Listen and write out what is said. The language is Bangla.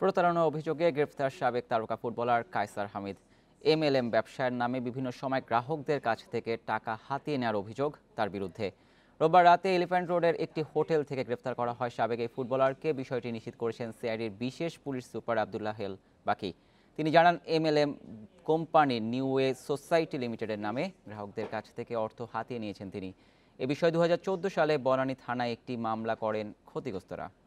প্রতারণা অভিযোগে গ্রেফতার সাবেক তারকা ফুটবলার কায়সার হামিদ এমএলএম ব্যবসায়ের নামে বিভিন্ন সময় গ্রাহকদের কাছ থেকে টাকা হাতিয়ে নেওয়ার অভিযোগ তার বিরুদ্ধে রোববার রাতে এলিফ্যান্ট রোডের একটি হোটেল থেকে গ্রেফতার করা হয় সাবেক এই ফুটবলারকে বিষয়টি নিশ্চিত করেছেন সিআইডির বিশেষ পুলিশ সুপার আবদুল্লাহ হেল বাকি তিনি জানান MLM company new way society লিমিটেডের নামে গ্রাহকদের কাছ থেকে অর্থ হাতিয়ে নিয়েছেন তিনি এ বিষয়ে দু সালে বনানী থানায় একটি মামলা করেন ক্ষতিগ্রস্তরা